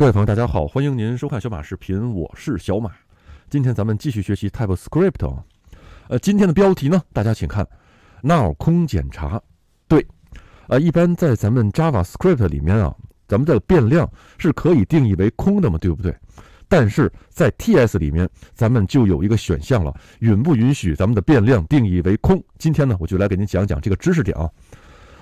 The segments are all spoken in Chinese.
各位朋友，大家好，欢迎您收看小马视频，我是小马。今天咱们继续学习 TypeScript 啊，呃，今天的标题呢，大家请看，now 空检查，对，呃，一般在咱们 JavaScript 里面啊，咱们的变量是可以定义为空的嘛，对不对？但是在 TS 里面，咱们就有一个选项了，允不允许咱们的变量定义为空？今天呢，我就来给您讲讲这个知识点啊。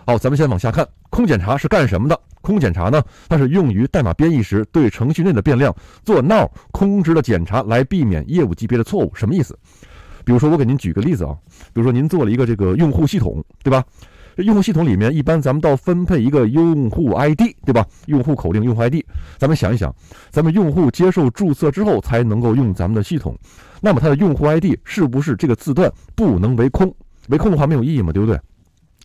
好，咱们先往下看，空检查是干什么的？空检查呢？它是用于代码编译时对程序内的变量做 null 空值的检查，来避免业务级别的错误。什么意思？比如说，我给您举个例子啊。比如说，您做了一个这个用户系统，对吧？这用户系统里面，一般咱们到分配一个用户 ID，对吧？用户口令、用户 ID，咱们想一想，咱们用户接受注册之后才能够用咱们的系统，那么它的用户 ID 是不是这个字段不能为空？为空的话没有意义嘛，对不对？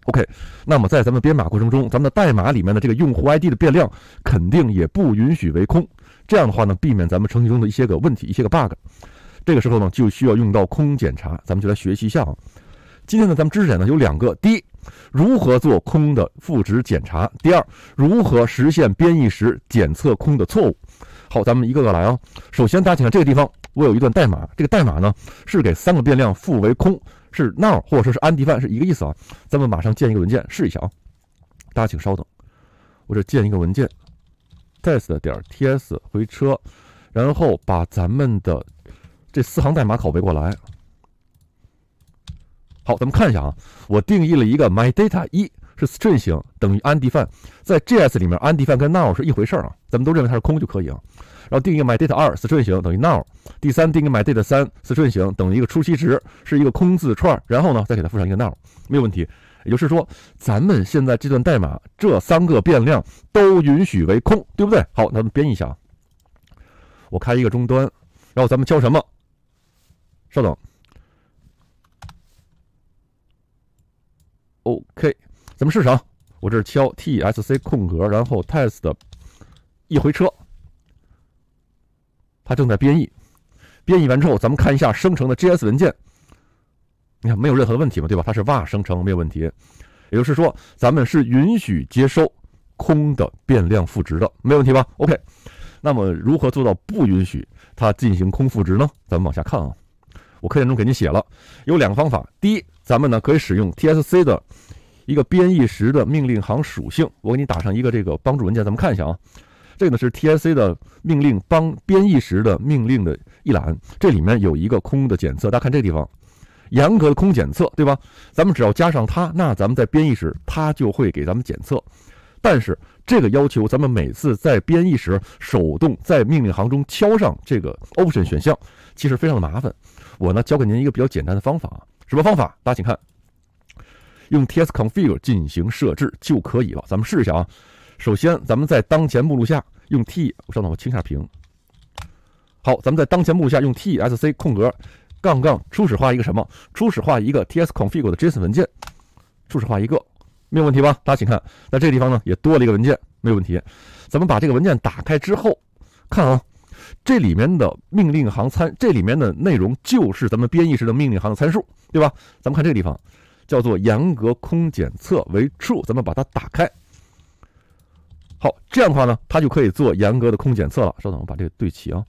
OK，那么在咱们编码过程中，咱们的代码里面的这个用户 ID 的变量肯定也不允许为空。这样的话呢，避免咱们程序中的一些个问题、一些个 bug。这个时候呢，就需要用到空检查。咱们就来学习一下。啊。今天呢，咱们知识点呢有两个：第一，如何做空的赋值检查；第二，如何实现编译时检测空的错误。好，咱们一个个来啊。首先，大家请看这个地方，我有一段代码，这个代码呢是给三个变量赋为空。是 now 或者说是安迪范是一个意思啊，咱们马上建一个文件试一下啊，大家请稍等，我这建一个文件 test 点 ts 回车，然后把咱们的这四行代码拷贝过来。好，咱们看一下啊，我定义了一个 my data 一。是 string 型等于 undefined，在 JS 里面，undefined 跟 now 是一回事儿啊，咱们都认为它是空就可以啊。然后定义一个 my data 二 string 型等于 now。第三，定义一个 my data 三 string 型等于一个初期值，是一个空字符串，然后呢，再给它附上一个 now，没有问题。也就是说，咱们现在这段代码，这三个变量都允许为空，对不对？好，咱们编一下啊。我开一个终端，然后咱们敲什么？稍等。OK。怎么试啊，我这是敲 tsc 空格，然后 test 一回车，它正在编译。编译完之后，咱们看一下生成的 js 文件，你看没有任何的问题吧？对吧？它是哇生成没有问题。也就是说，咱们是允许接收空的变量赋值的，没问题吧？OK。那么如何做到不允许它进行空赋值呢？咱们往下看啊。我课件中给您写了，有两个方法。第一，咱们呢可以使用 tsc 的一个编译时的命令行属性，我给你打上一个这个帮助文件，咱们看一下啊。这个呢是 T I C 的命令帮编译时的命令的一栏，这里面有一个空的检测，大家看这地方，严格的空检测，对吧？咱们只要加上它，那咱们在编译时它就会给咱们检测。但是这个要求咱们每次在编译时手动在命令行中敲上这个 option 选项，其实非常的麻烦。我呢教给您一个比较简单的方法，什么方法？大家请看。用 ts config 进行设置就可以了。咱们试一下啊。首先，咱们在当前目录下用 t，我等我清下屏。好，咱们在当前目录下用 tsc 空格杠杠初始化一个什么？初始化一个 ts config 的 JSON 文件。初始化一个，没有问题吧？大家请看，那这个地方呢也多了一个文件，没有问题。咱们把这个文件打开之后看啊，这里面的命令行参，这里面的内容就是咱们编译时的命令行的参数，对吧？咱们看这个地方。叫做严格空检测为 true，咱们把它打开。好，这样的话呢，它就可以做严格的空检测了。稍等，我把这个对齐啊。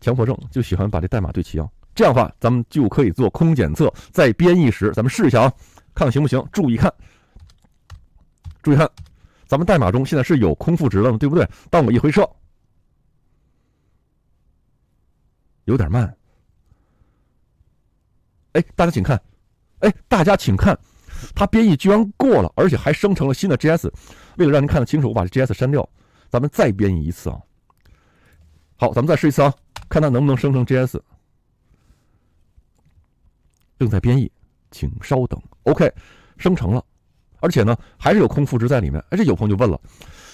强迫症就喜欢把这代码对齐啊。这样的话，咱们就可以做空检测。在编译时，咱们试一下啊，看看行不行。注意看，注意看，咱们代码中现在是有空赋值了，对不对？当我一回车，有点慢。哎，大家请看。哎，大家请看，它编译居然过了，而且还生成了新的 JS。为了让您看得清楚，我把这 JS 删掉，咱们再编译一次啊。好，咱们再试一次啊，看它能不能生成 JS。正在编译，请稍等。OK，生成了，而且呢，还是有空赋值在里面。哎，这有朋友就问了，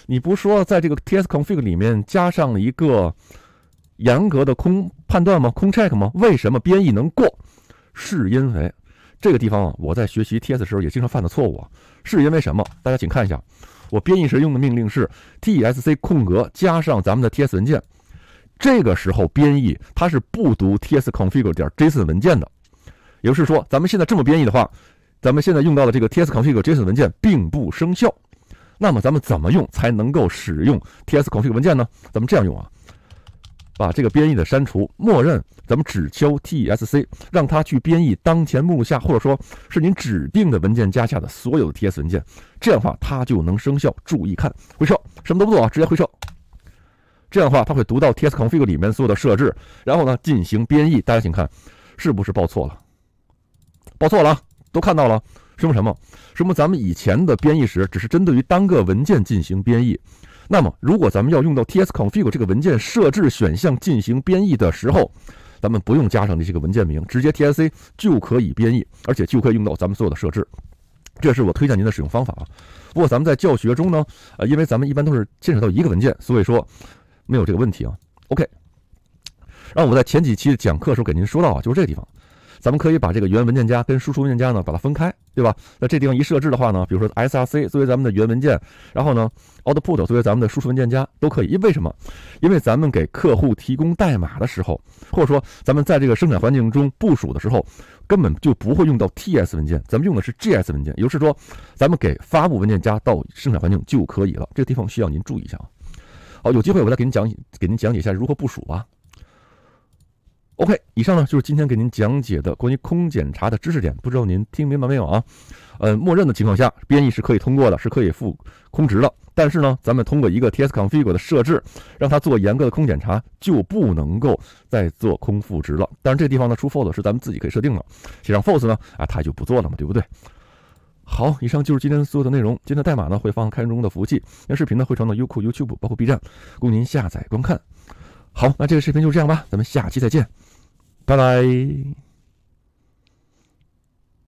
你不是说在这个 TS config 里面加上了一个严格的空判断吗？空 check 吗？为什么编译能过？是因为这个地方啊，我在学习 T S 时候也经常犯的错误啊，是因为什么？大家请看一下，我编译时用的命令是 tsc 空格加上咱们的 T S 文件，这个时候编译它是不读 T S config 点 json 文件的，也就是说，咱们现在这么编译的话，咱们现在用到的这个 T S config json 文件并不生效。那么咱们怎么用才能够使用 T S config 文件呢？咱们这样用啊。把这个编译的删除，默认咱们只敲 tsc，让它去编译当前目录下，或者说，是您指定的文件夹下的所有的 ts 文件，这样的话它就能生效。注意看，回撤，什么都不做，啊，直接回撤。这样的话它会读到 ts config 里面所有的设置，然后呢进行编译。大家请看，是不是报错了？报错了啊，都看到了，说明什么？说明咱们以前的编译时只是针对于单个文件进行编译。那么，如果咱们要用到 tsconfig 这个文件设置选项进行编译的时候，咱们不用加上这些个文件名，直接 tsc 就可以编译，而且就可以用到咱们所有的设置。这是我推荐您的使用方法啊。不过，咱们在教学中呢，呃，因为咱们一般都是牵扯到一个文件，所以说没有这个问题啊。OK，然后我在前几期讲课的时候给您说到啊，就是这个地方。咱们可以把这个源文件夹跟输出文件夹呢，把它分开，对吧？那这地方一设置的话呢，比如说 src 作为咱们的源文件，然后呢 output 作为咱们的输出文件夹都可以。因为什么？因为咱们给客户提供代码的时候，或者说咱们在这个生产环境中部署的时候，根本就不会用到 ts 文件，咱们用的是 g s 文件。也就是说，咱们给发布文件夹到生产环境就可以了。这个地方需要您注意一下啊。好，有机会我再给您讲给您讲解一下如何部署吧。OK，以上呢就是今天给您讲解的关于空检查的知识点，不知道您听明白没有啊？呃，默认的情况下，编译是可以通过的，是可以赋空值的。但是呢，咱们通过一个 TS config 的设置，让它做严格的空检查，就不能够再做空赋值了。但是这地方呢，出 false 是咱们自己可以设定的，写上 false 呢，啊，它就不做了嘛，对不对？好，以上就是今天所有的内容。今天的代码呢会放开源中的服务器，那视频呢会传到优酷、YouTube 包括 B 站，供您下载观看。好，那这个视频就这样吧，咱们下期再见。拜拜。